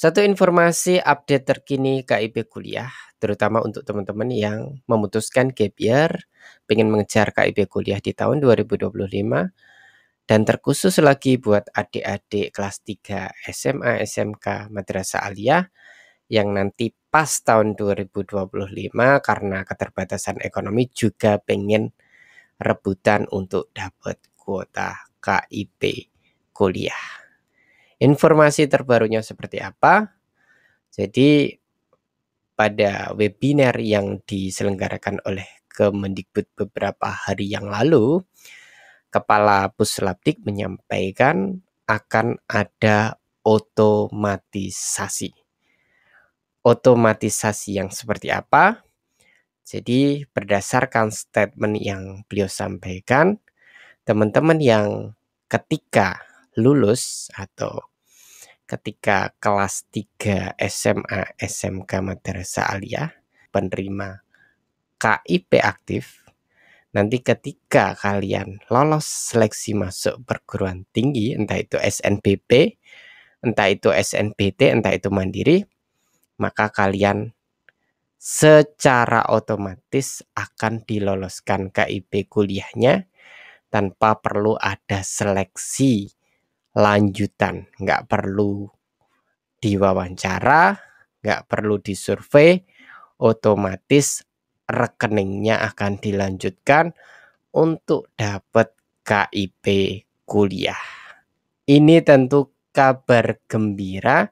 Satu informasi update terkini KIP kuliah, terutama untuk teman-teman yang memutuskan gap year, pengen mengejar KIP kuliah di tahun 2025, dan terkhusus lagi buat adik-adik kelas 3 SMA, SMK, Madrasah Aliyah, yang nanti pas tahun 2025 karena keterbatasan ekonomi juga pengen rebutan untuk dapat kuota KIP kuliah informasi terbarunya seperti apa. Jadi pada webinar yang diselenggarakan oleh Kemendikbud beberapa hari yang lalu, Kepala Puslaptik menyampaikan akan ada otomatisasi. Otomatisasi yang seperti apa? Jadi berdasarkan statement yang beliau sampaikan, teman-teman yang ketika lulus atau ketika kelas 3 SMA SMK Madrasah Aliyah penerima KIP aktif nanti ketika kalian lolos seleksi masuk perguruan tinggi entah itu SNBP entah itu SNBT entah itu mandiri maka kalian secara otomatis akan diloloskan KIP kuliahnya tanpa perlu ada seleksi lanjutan, nggak perlu diwawancara, nggak perlu disurvei, otomatis rekeningnya akan dilanjutkan untuk dapat KIP kuliah. Ini tentu kabar gembira,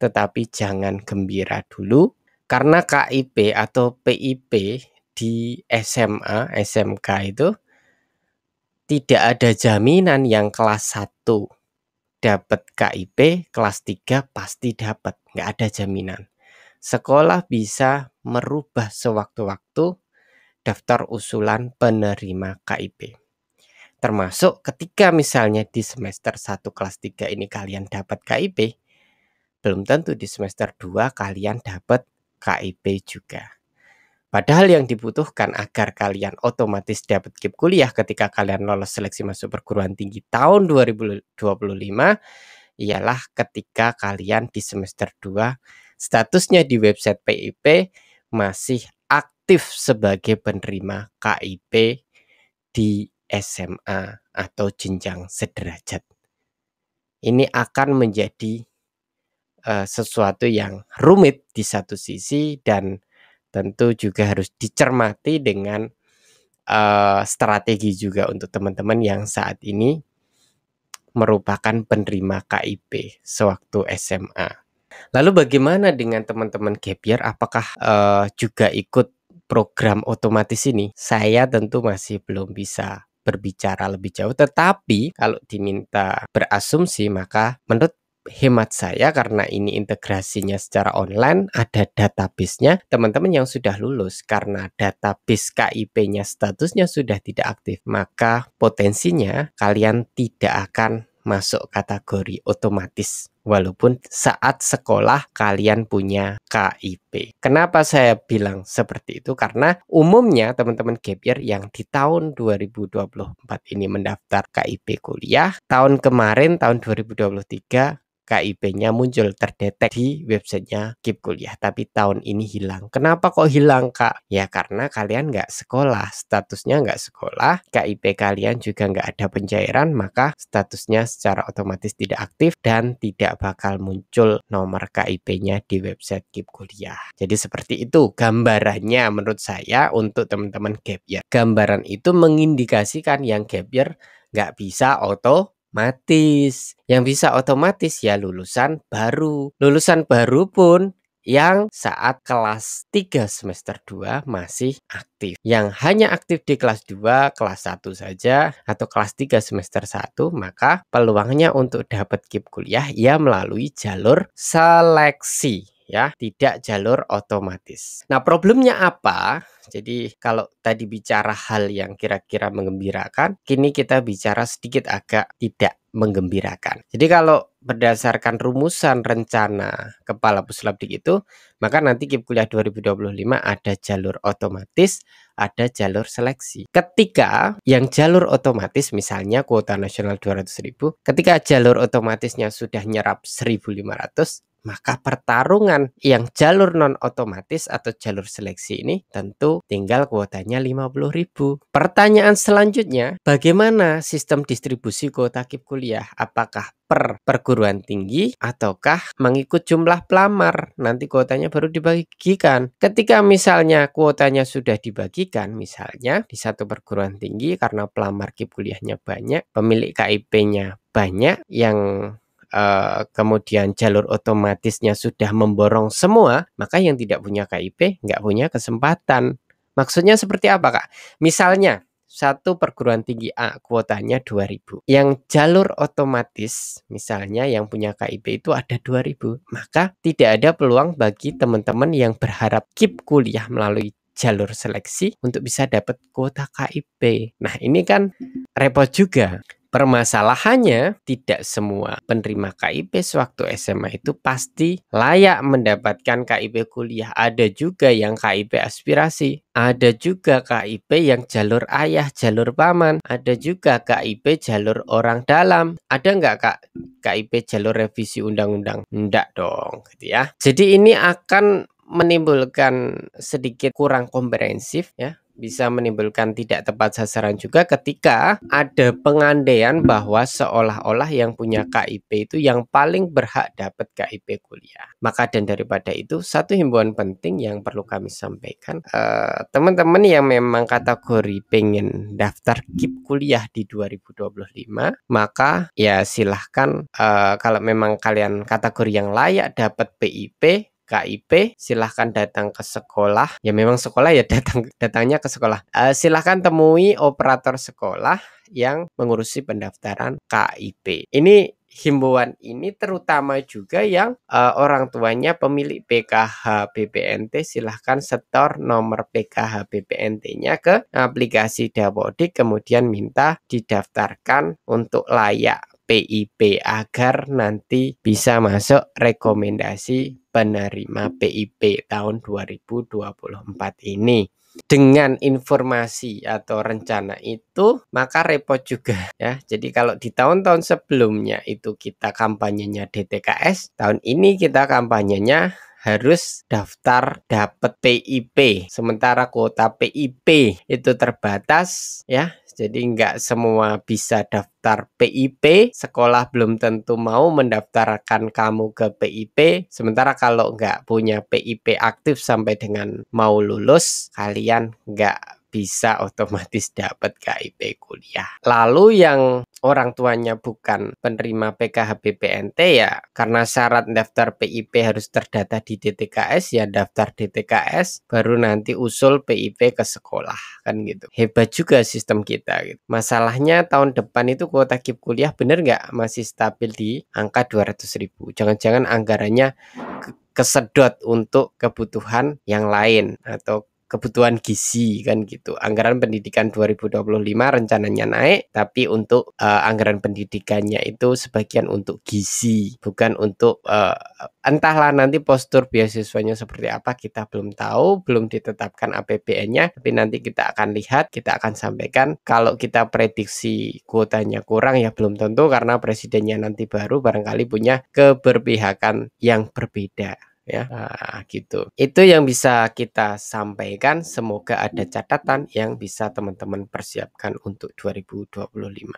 tetapi jangan gembira dulu karena KIP atau PIP di SMA, SMK itu tidak ada jaminan yang kelas 1 dapat KIP kelas 3 pasti dapat, nggak ada jaminan. Sekolah bisa merubah sewaktu-waktu daftar usulan penerima KIP. Termasuk ketika misalnya di semester 1 kelas 3 ini kalian dapat KIP, belum tentu di semester 2 kalian dapat KIP juga. Padahal yang dibutuhkan agar kalian otomatis dapat kip kuliah ketika kalian lolos seleksi masuk perguruan tinggi tahun 2025 ialah ketika kalian di semester 2 statusnya di website PIP masih aktif sebagai penerima KIP di SMA atau jenjang sederajat. Ini akan menjadi uh, sesuatu yang rumit di satu sisi dan tentu juga harus dicermati dengan uh, strategi juga untuk teman-teman yang saat ini merupakan penerima KIP sewaktu SMA. Lalu bagaimana dengan teman-teman gap year? Apakah uh, juga ikut program otomatis ini? Saya tentu masih belum bisa berbicara lebih jauh tetapi kalau diminta berasumsi maka menurut hemat saya karena ini integrasinya secara online ada database-nya teman-teman yang sudah lulus karena database KIP-nya statusnya sudah tidak aktif maka potensinya kalian tidak akan masuk kategori otomatis walaupun saat sekolah kalian punya KIP. Kenapa saya bilang seperti itu? Karena umumnya teman-teman gap year yang di tahun 2024 ini mendaftar KIP kuliah, tahun kemarin tahun 2023 KIP-nya muncul terdetek di websitenya Kip Kuliah tapi tahun ini hilang. Kenapa kok hilang kak? Ya karena kalian nggak sekolah, statusnya nggak sekolah, KIP kalian juga nggak ada pencairan maka statusnya secara otomatis tidak aktif dan tidak bakal muncul nomor KIP-nya di website Kip Kuliah. Jadi seperti itu gambarannya menurut saya untuk teman-teman gap year. Gambaran itu mengindikasikan yang gap year nggak bisa auto otomatis. Yang bisa otomatis ya lulusan baru. Lulusan baru pun yang saat kelas 3 semester 2 masih aktif. Yang hanya aktif di kelas 2, kelas 1 saja atau kelas 3 semester 1, maka peluangnya untuk dapat kip kuliah ya melalui jalur seleksi ya, tidak jalur otomatis. Nah, problemnya apa? Jadi kalau tadi bicara hal yang kira-kira menggembirakan, kini kita bicara sedikit agak tidak menggembirakan. Jadi kalau berdasarkan rumusan rencana kepala puslapdik itu, maka nanti KIP Kuliah 2025 ada jalur otomatis, ada jalur seleksi. Ketika yang jalur otomatis misalnya kuota nasional 200.000, ketika jalur otomatisnya sudah nyerap 1.500, maka pertarungan yang jalur non otomatis atau jalur seleksi ini tentu tinggal kuotanya 50.000. Pertanyaan selanjutnya, bagaimana sistem distribusi kuota kip kuliah? Apakah per perguruan tinggi ataukah mengikut jumlah pelamar nanti kuotanya baru dibagikan ketika misalnya kuotanya sudah dibagikan misalnya di satu perguruan tinggi karena pelamar kip kuliahnya banyak pemilik KIP-nya banyak yang Eh, kemudian jalur otomatisnya sudah memborong semua, maka yang tidak punya KIP nggak punya kesempatan. Maksudnya seperti apa kak? Misalnya satu perguruan tinggi A kuotanya 2000. Yang jalur otomatis misalnya yang punya KIP itu ada 2000. Maka tidak ada peluang bagi teman-teman yang berharap keep kuliah melalui jalur seleksi untuk bisa dapat kuota KIP. Nah, ini kan repot juga. Permasalahannya, tidak semua penerima KIP sewaktu SMA itu pasti layak mendapatkan KIP kuliah. Ada juga yang KIP aspirasi, ada juga KIP yang jalur ayah, jalur paman, ada juga KIP jalur orang dalam. Ada nggak Kak KIP jalur revisi undang-undang? Nggak dong, gitu ya. Jadi ini akan menimbulkan sedikit kurang komprehensif ya bisa menimbulkan tidak tepat sasaran juga ketika ada pengandaian bahwa seolah-olah yang punya KIP itu yang paling berhak dapat KIP kuliah. Maka dan daripada itu satu himbauan penting yang perlu kami sampaikan eh, teman-teman uh, yang memang kategori pengen daftar KIP kuliah di 2025 maka ya silahkan uh, kalau memang kalian kategori yang layak dapat PIP KIP silahkan datang ke sekolah ya memang sekolah ya datang datangnya ke sekolah uh, silahkan temui operator sekolah yang mengurusi pendaftaran KIP ini himbauan ini terutama juga yang uh, orang tuanya pemilik PKH BPNT silahkan setor nomor PKH BPNT-nya ke aplikasi Dapodik kemudian minta didaftarkan untuk layak PIP agar nanti bisa masuk rekomendasi penerima PIP tahun 2024 ini. Dengan informasi atau rencana itu, maka repot juga ya. Jadi kalau di tahun-tahun sebelumnya itu kita kampanyenya DTKS, tahun ini kita kampanyenya harus daftar dapat PIP sementara kuota PIP itu terbatas ya jadi nggak semua bisa daftar PIP sekolah belum tentu mau mendaftarkan kamu ke PIP sementara kalau nggak punya PIP aktif sampai dengan mau lulus kalian nggak bisa otomatis dapat KIP kuliah. Lalu yang orang tuanya bukan penerima PKH BPNT ya karena syarat daftar PIP harus terdata di DTKS ya daftar DTKS baru nanti usul PIP ke sekolah kan gitu. Hebat juga sistem kita gitu. Masalahnya tahun depan itu kuota kip kuliah bener nggak masih stabil di angka 200 ribu. Jangan-jangan anggarannya kesedot untuk kebutuhan yang lain atau kebutuhan gizi kan gitu. Anggaran pendidikan 2025 rencananya naik tapi untuk uh, anggaran pendidikannya itu sebagian untuk gizi bukan untuk uh, entahlah nanti postur beasiswanya seperti apa kita belum tahu, belum ditetapkan APBN-nya tapi nanti kita akan lihat, kita akan sampaikan kalau kita prediksi kuotanya kurang ya belum tentu karena presidennya nanti baru barangkali punya keberpihakan yang berbeda ya nah, gitu itu yang bisa kita sampaikan semoga ada catatan yang bisa teman-teman persiapkan untuk 2025